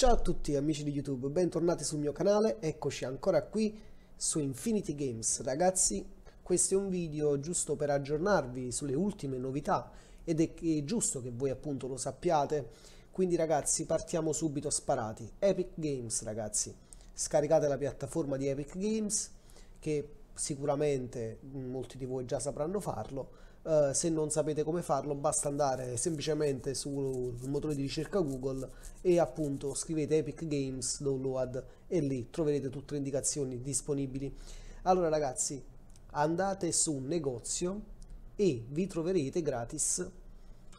Ciao a tutti amici di YouTube, bentornati sul mio canale, eccoci ancora qui su Infinity Games. Ragazzi, questo è un video giusto per aggiornarvi sulle ultime novità ed è, è giusto che voi appunto lo sappiate. Quindi ragazzi, partiamo subito sparati. Epic Games, ragazzi. Scaricate la piattaforma di Epic Games che sicuramente molti di voi già sapranno farlo, uh, se non sapete come farlo basta andare semplicemente sul motore di ricerca Google e appunto scrivete Epic Games Download e lì troverete tutte le indicazioni disponibili. Allora ragazzi, andate su un negozio e vi troverete gratis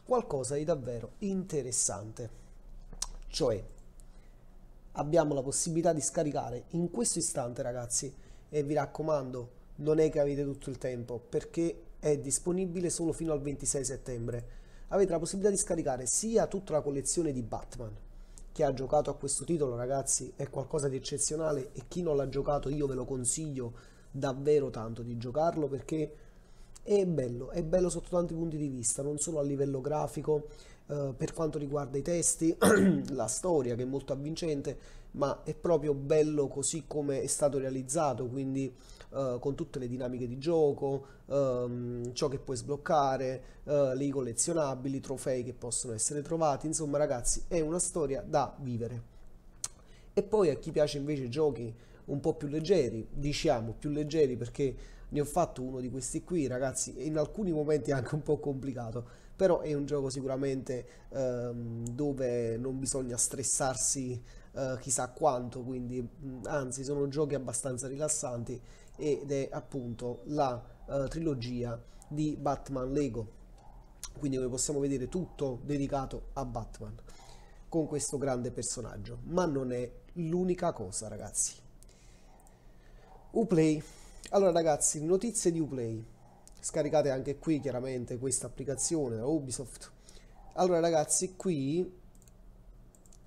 qualcosa di davvero interessante. Cioè, abbiamo la possibilità di scaricare in questo istante, ragazzi, e vi raccomando non è che avete tutto il tempo perché è disponibile solo fino al 26 settembre. Avete la possibilità di scaricare sia tutta la collezione di Batman, chi ha giocato a questo titolo ragazzi è qualcosa di eccezionale e chi non l'ha giocato io ve lo consiglio davvero tanto di giocarlo perché è bello, è bello sotto tanti punti di vista, non solo a livello grafico, eh, per quanto riguarda i testi, la storia che è molto avvincente, ma è proprio bello così come è stato realizzato, quindi eh, con tutte le dinamiche di gioco, ehm, ciò che puoi sbloccare, eh, le collezionabili, i trofei che possono essere trovati, insomma ragazzi è una storia da vivere. E poi a chi piace invece giochi un po' più leggeri, diciamo più leggeri perché ne ho fatto uno di questi qui ragazzi in alcuni momenti è anche un po' complicato però è un gioco sicuramente ehm, dove non bisogna stressarsi eh, chissà quanto quindi anzi sono giochi abbastanza rilassanti ed è appunto la eh, trilogia di Batman Lego quindi come possiamo vedere tutto dedicato a Batman con questo grande personaggio ma non è l'unica cosa ragazzi Uplay allora ragazzi, notizie di Uplay. Scaricate anche qui chiaramente questa applicazione da Ubisoft. Allora ragazzi, qui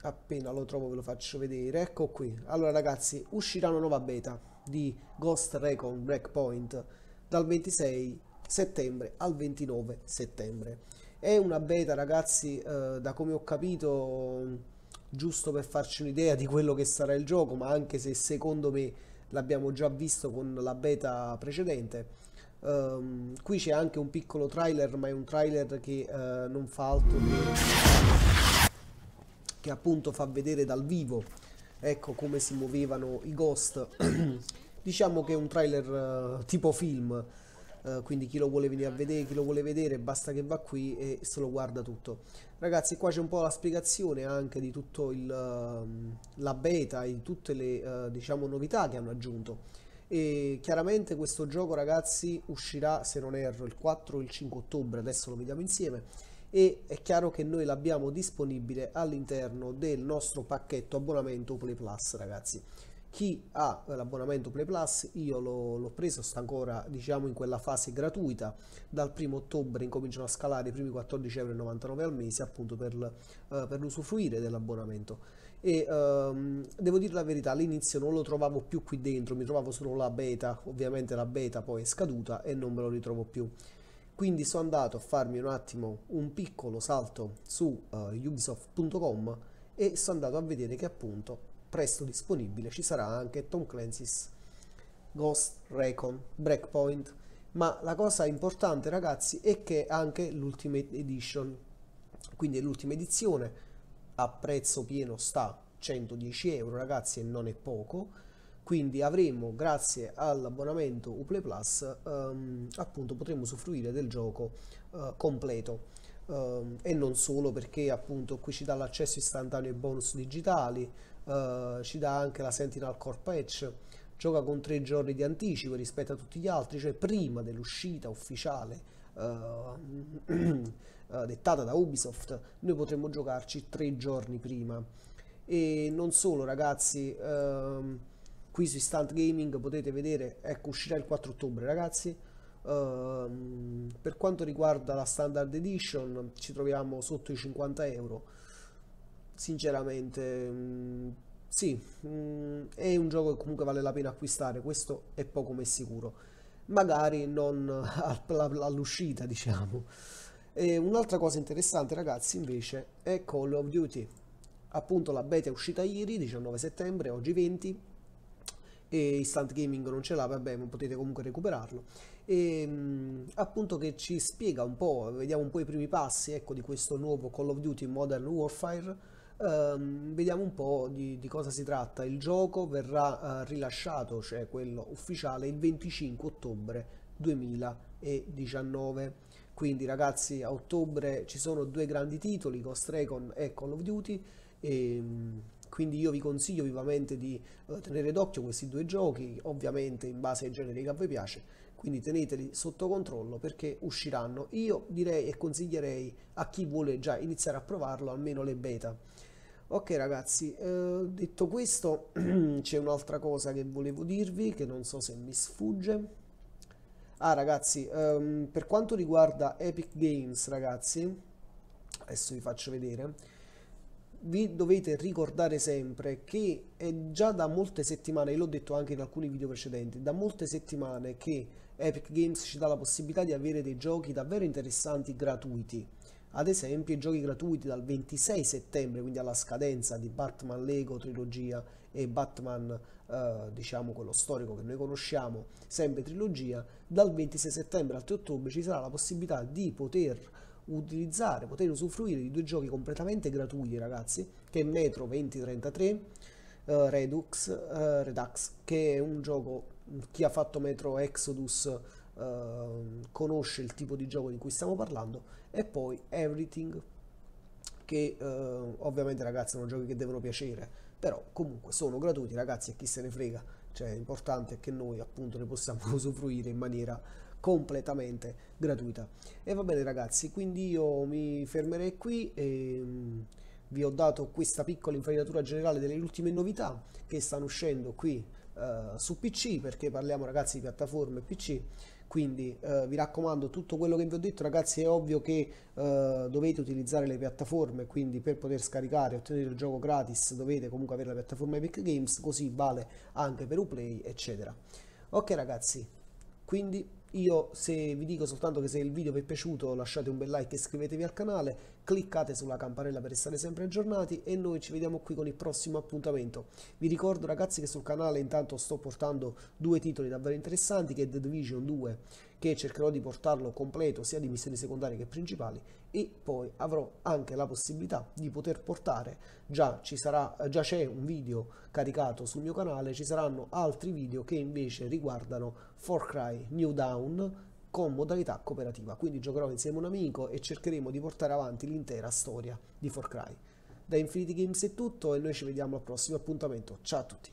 appena lo trovo ve lo faccio vedere. Ecco qui. Allora ragazzi, uscirà una nuova beta di Ghost Recon Breakpoint dal 26 settembre al 29 settembre. È una beta ragazzi, eh, da come ho capito, giusto per farci un'idea di quello che sarà il gioco, ma anche se secondo me l'abbiamo già visto con la beta precedente. Um, qui c'è anche un piccolo trailer, ma è un trailer che uh, non fa altro che, che appunto fa vedere dal vivo ecco come si muovevano i ghost. diciamo che è un trailer uh, tipo film, eh, quindi chi lo vuole venire a vedere, chi lo vuole vedere basta che va qui e se lo guarda tutto. Ragazzi qua c'è un po' la spiegazione anche di tutto il, ehm, la beta e di tutte le eh, diciamo, novità che hanno aggiunto. E chiaramente questo gioco ragazzi uscirà se non erro il 4 o il 5 ottobre, adesso lo vediamo insieme e è chiaro che noi l'abbiamo disponibile all'interno del nostro pacchetto abbonamento Play Plus ragazzi chi ha l'abbonamento Play Plus, io l'ho preso, sta ancora diciamo in quella fase gratuita, dal primo ottobre incominciano a scalare i primi 14,99€ al mese appunto per, eh, per usufruire dell'abbonamento e ehm, devo dire la verità all'inizio non lo trovavo più qui dentro, mi trovavo solo la beta, ovviamente la beta poi è scaduta e non me lo ritrovo più quindi sono andato a farmi un attimo un piccolo salto su uh, eh, ubisoft.com e sono andato a vedere che appunto presto disponibile ci sarà anche Tom Clancy's Ghost Recon Breakpoint ma la cosa importante ragazzi è che anche l'Ultimate Edition quindi l'ultima edizione a prezzo pieno sta 110 euro ragazzi e non è poco quindi avremo grazie all'abbonamento Uplay Plus ehm, appunto potremo usufruire del gioco eh, completo ehm, e non solo perché appunto qui ci dà l'accesso istantaneo ai bonus digitali eh, ci dà anche la Sentinel Core Patch, gioca con tre giorni di anticipo rispetto a tutti gli altri, cioè prima dell'uscita ufficiale eh, eh, dettata da Ubisoft, noi potremmo giocarci tre giorni prima. E non solo ragazzi, ehm, qui su Instant Gaming potete vedere, ecco uscirà il 4 ottobre ragazzi, ehm, per quanto riguarda la Standard Edition ci troviamo sotto i 50 euro, sinceramente mh, mm, sì, mh, mm, è un gioco che comunque vale la pena acquistare, questo è poco ma sicuro. Magari non all'uscita, diciamo. E un'altra cosa interessante, ragazzi, invece, è Call of Duty. Appunto la beta è uscita ieri, 19 settembre, oggi 20, e Instant Gaming non ce l'ha, vabbè, ma potete comunque recuperarlo. E, mm, appunto che ci spiega un po', vediamo un po' i primi passi ecco, di questo nuovo Call of Duty Modern Warfare ehm, vediamo un po' di, di, cosa si tratta. Il gioco verrà eh, rilasciato, cioè quello ufficiale, il 25 ottobre 2019. Quindi ragazzi a ottobre ci sono due grandi titoli, Ghost Recon e Call of Duty. E, ehm, quindi io vi consiglio vivamente di eh, tenere d'occhio questi due giochi, ovviamente in base ai generi che a voi piace, quindi teneteli sotto controllo perché usciranno. Io direi e consiglierei a chi vuole già iniziare a provarlo almeno le beta. Ok ragazzi, eh, detto questo c'è un'altra cosa che volevo dirvi che non so se mi sfugge. Ah ragazzi, ehm, per quanto riguarda Epic Games ragazzi, adesso vi faccio vedere, vi dovete ricordare sempre che è già da molte settimane, e l'ho detto anche in alcuni video precedenti, da molte settimane che Epic Games ci dà la possibilità di avere dei giochi davvero interessanti gratuiti ad esempio i giochi gratuiti dal 26 settembre, quindi alla scadenza di Batman Lego trilogia e Batman, eh, diciamo quello storico che noi conosciamo, sempre trilogia, dal 26 settembre al 3 ottobre ci sarà la possibilità di poter utilizzare, poter usufruire di due giochi completamente gratuiti ragazzi, che è Metro 2033, eh, Redux, eh, Redux, che è un gioco, chi ha fatto Metro Exodus Ehm, conosce il tipo di gioco di cui stiamo parlando e poi Everything che ehm, ovviamente ragazzi sono giochi che devono piacere però comunque sono gratuiti ragazzi e chi se ne frega cioè l'importante è che noi appunto ne possiamo usufruire in maniera completamente gratuita e va bene ragazzi quindi io mi fermerei qui e ehm, vi ho dato questa piccola infarinatura generale delle ultime novità che stanno uscendo qui eh, su PC perché parliamo ragazzi di piattaforme PC quindi eh, vi raccomando, tutto quello che vi ho detto ragazzi è ovvio che eh, dovete utilizzare le piattaforme, quindi per poter scaricare e ottenere il gioco gratis dovete comunque avere la piattaforma Epic Games, così vale anche per Uplay eccetera. Ok ragazzi, quindi io se vi dico soltanto che se il video vi è piaciuto lasciate un bel like e iscrivetevi al canale, cliccate sulla campanella per restare sempre aggiornati e noi ci vediamo qui con il prossimo appuntamento. Vi ricordo ragazzi che sul canale intanto sto portando due titoli davvero interessanti che è The Division 2 che cercherò di portarlo completo sia di missioni secondarie che principali e poi avrò anche la possibilità di poter portare, già, sarà, eh, già c'è un video caricato sul mio canale, ci saranno altri video che invece riguardano Far Cry New Down con modalità cooperativa, quindi giocherò insieme a un amico e cercheremo di portare avanti l'intera storia di Far Cry. Da Infinity Games è tutto e noi ci vediamo al prossimo appuntamento, ciao a tutti!